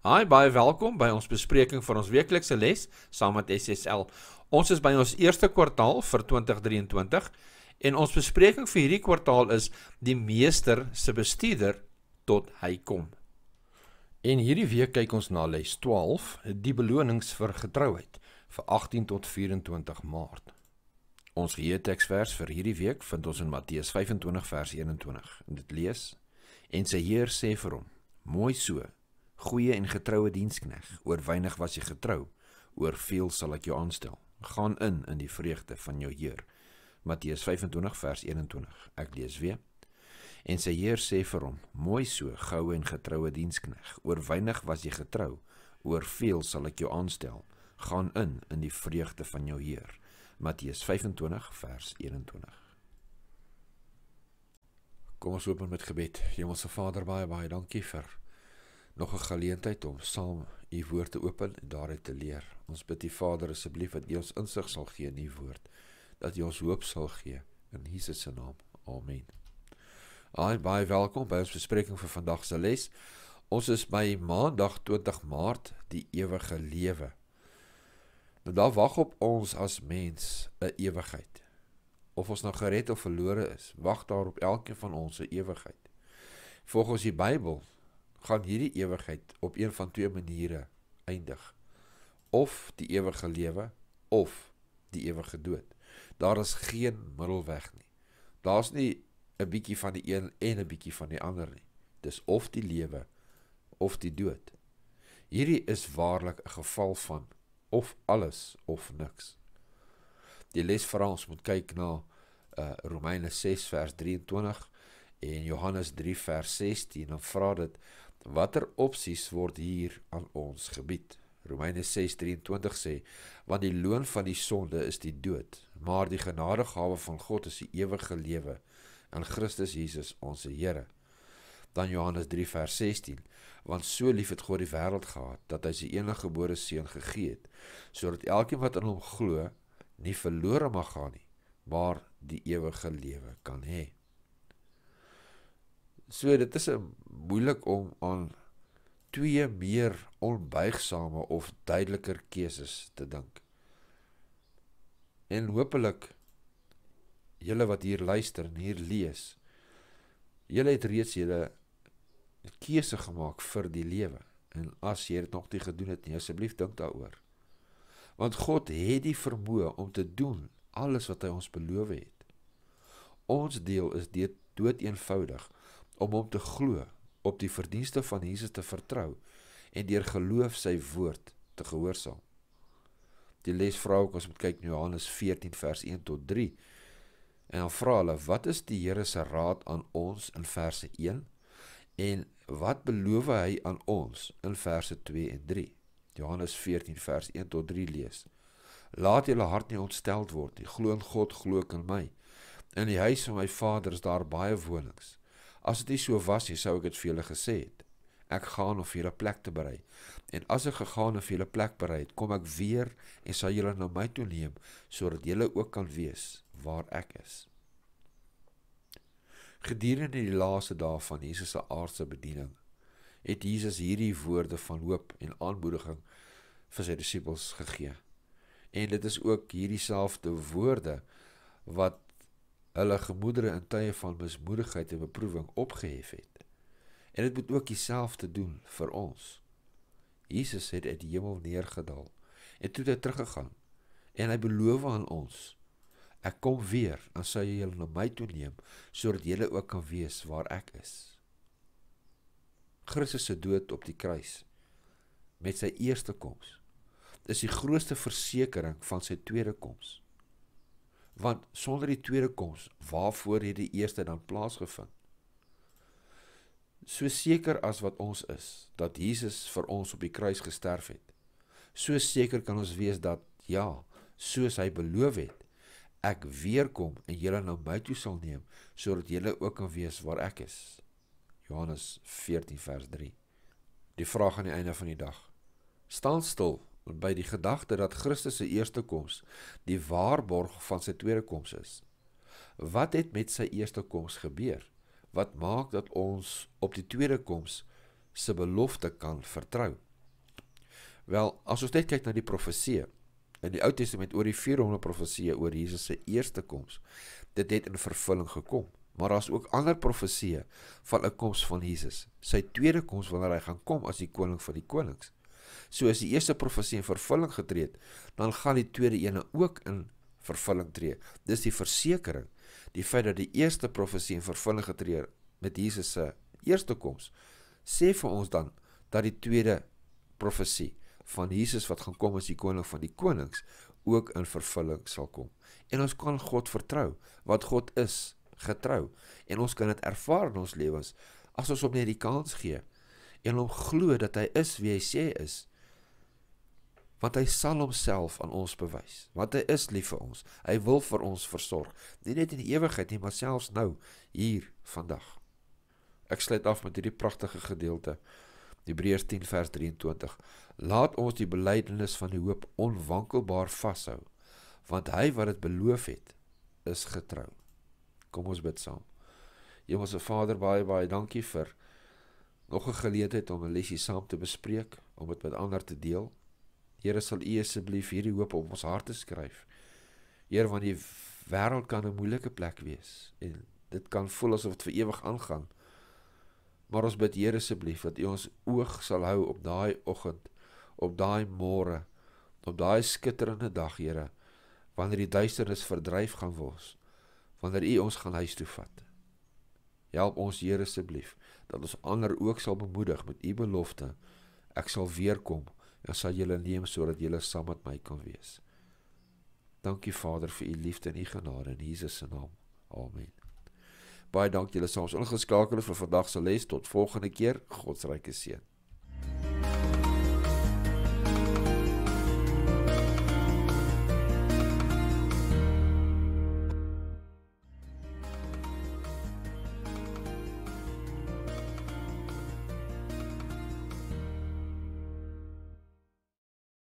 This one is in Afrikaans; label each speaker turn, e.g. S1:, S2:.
S1: Hi, baie welkom by ons bespreking van ons weeklikse les saam met SSL. Ons is by ons eerste kwartaal vir 2023 en ons bespreking vir hierdie kwartaal is die meester se bestuurder tot hy kom. En hierdie week kyk ons na les 12, die belonings vir getrouheid vir 18 tot 24 Maart. Ons geheeteksvers vir hierdie week vind ons in Matteus 25 vers 21. En dit lees: En sy Heer sê vir hom: Mooi so, goeie en getroue dienskneg. Oor weinig was jy getrou, oor veel sal ek jou aanstel. Gaan in in die vreugde van jou Heer. Matteus 25 vers 21. Ek lees weer. En sy Heer sê vir hom: "Mooi so, goue en getroue dienskneg. Oor weinig was jy getrou, oor veel sal ek jou aanstel. Gaan in in die vreugde van jou Heer." Matteus 25 vers 21. Kom ons open met gebed. Hemelse Vader, baie baie dankie vir nog 'n geleentheid om saam u woord te open en daaruit te leer. Ons bid u Vader asseblief dat u ons insig sal gee in u woord, dat u ons hoop sal gee in Jesus se naam. Amen. Hi, baie welkom by ons bespreking vir vandag se les. Ons is by Maandag 20 Maart, die ewige lewe. Nou daar wag op ons as mens 'n ewigheid. Of ons nou gered of verlore is, wag daar op elkeen van ons 'n ewigheid. Volgens die Bybel gaan hierdie ewigheid op een van twee maniere eindig. Of die ewige lewe of die ewige dood. Daar is geen middelweg nie. Daar's nie 'n bietjie van die een en 'n bietjie van die ander nie. Dis of die lewe of die dood. Hierdie is waarlik 'n geval van of alles of niks. Die les vra ons moet kyk na uh, Romeine 6 vers 23 en Johannes 3 vers 16 en vra dit Watter opsies word hier aan ons gebied? Romeine 6:23 sê: Want die loon van die sonde is die dood, maar die genadegawe van God is die ewige lewe in Christus Jesus ons Here. Dan Johannes 3:16: Want so lief het God die wêreld gehad dat hy sy enige gebore seun gegee het, sodat elkeen wat in hom glo, nie verlore mag gaan nie, maar die ewige lewe kan hê. So dit is 'n moeilik om aan twee meer onbuigsame of duideliker keuses te dink. En hopelik julle wat hier luister en hier lees, julle het reeds julle keuse gemaak vir die lewe. En as jy dit nog nie gedoen het nie, asseblief dink daaroor. Want God het die vermoë om te doen alles wat hy ons beloof het. Ons deel is dit doeteenvoudig om hom te glo op die verdienste van Jesus te vertrou en deur geloof sy woord te gehoorsaam. Die les vra ook ons moet kyk Johannes 14 vers 1 tot 3. En dan vra hulle: "Wat is die Here se raad aan ons in verse 1? En wat beloof hy aan ons in verse 2 en 3?" Johannes 14 vers 1 tot 3 lees. "Laat julle hart nie ontsteld word nie. Glo in God, glo in my. In die huis van my Vader is daar baie wonings." As dit nie so was nie, sou ek dit vir julle gesê het. Ek gaan om vir julle plek te berei. En as ek gegaan en vir julle plek berei het, kom ek weer en sal julle na my toe neem sodat julle ook kan weet waar ek is. Gedurende die laaste dae van Jesus se aardse bediening, het Jesus hierdie woorde van hoop en aanmoediging vir sy disippels gegee. En dit is ook hierdieselfde woorde wat hulle gemoedere in tye van mismoedigheid en beproewing opgehef het. En dit moet ook dieselfde doen vir ons. Jesus het uit die hemel neergedaal en toe weer teruggegaan en hy beloof aan ons: Ek kom weer, dan sal jy julle na my toe neem sodat julle ook kan weet waar ek is. Christus se dood op die kruis met sy eerste koms is die grootste versekering van sy tweede koms want sonder die tweede koms, waarvoor het die eerste dan plaasgevind? So seker as wat ons is dat Jesus vir ons op die kruis gesterf het, so seker kan ons wees dat ja, soos hy beloof het, ek weer kom en julle na my toe sal neem sodat julle ook kan weet waar ek is. Johannes 14 vers 3. Die vraag aan die einde van die dag. Staan stil by die gedagte dat Christus se eerste koms die waarborg van sy tweede koms is. Wat het met sy eerste koms gebeur? Wat maak dat ons op die tweede koms se belofte kan vertrou? Wel, as ons net kyk na die profeseë in die Ou Testament oor die 400 profeseë oor Jesus se eerste koms, dit het in vervulling gekom. Maar daar's ook ander profeseë van 'n koms van Jesus, sy tweede koms wanneer hy gaan kom as die koning van die konings soos die eerste profesie in vervulling getree het, dan gaan die tweede een ook in vervulling tree. Dis die versekering, die feit dat die eerste profesie in vervulling getree met Jesus se eerste koms, sê vir ons dan dat die tweede profesie van Jesus wat gaan kom as die koning van die konings ook in vervulling sal kom. En ons kan God vertrou, want God is getrou en ons kan dit ervaar in ons lewens as ons hom net die kans gee en hom glo dat hy is wie hy sê is want hy sal homself aan ons bewys want hy is lief vir ons hy wil vir ons versorg nie net in die ewigheid nie maar selfs nou hier vandag ek sluit af met hierdie pragtige gedeelte Hebreërs 10 vers 23 laat ons die belydenis van die hoop onwankelbaar vashou want hy wat dit beloof het is getrou kom ons bid saam Hemelse Vader baie baie dankie vir nog 'n geleentheid om 'n lesie saam te bespreek, om dit met ander te deel. Here sal U asseblief hierdie hoop op ons harte skryf. Heer, want die wêreld kan 'n moeilike plek wees en dit kan voel asof dit vir ewig aangaan. Maar ons bid Here asseblief dat U ons oog sal hou op daai oggend, op daai môre, op daai skitterende dag, Here, wanneer die duisternis verdryf gaan word, wanneer U ons gaan huis toe vat. Help ons Here asseblief dat ons ander ook sal bemoedig met u belofte. Ek sal weer kom en sal julle neem sodat julle saam met my kan wees. Dankie Vader vir u liefde en u genade in Jesus se naam. Amen. Baie dankie dat julle saam ons ingeskakel het vir vandag se les. Tot volgende keer. Godsryke seën.